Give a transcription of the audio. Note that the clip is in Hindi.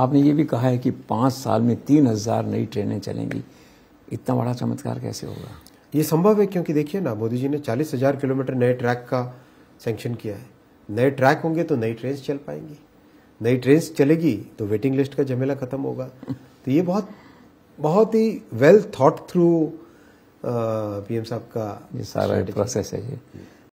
आपने ये भी कहा है कि पाँच साल में तीन हज़ार नई ट्रेनें चलेंगी इतना बड़ा चमत्कार कैसे होगा ये संभव है क्योंकि देखिए ना मोदी जी ने चालीस हज़ार किलोमीटर नए ट्रैक का सेंक्शन किया है नए ट्रैक होंगे तो नई ट्रेन चल पाएंगी नई ट्रेन चलेगी तो वेटिंग लिस्ट का झमेला खत्म होगा तो ये बहुत बहुत ही वेल थॉट थ्रू पीएम साहब का ये सारा प्रोसेस है जी।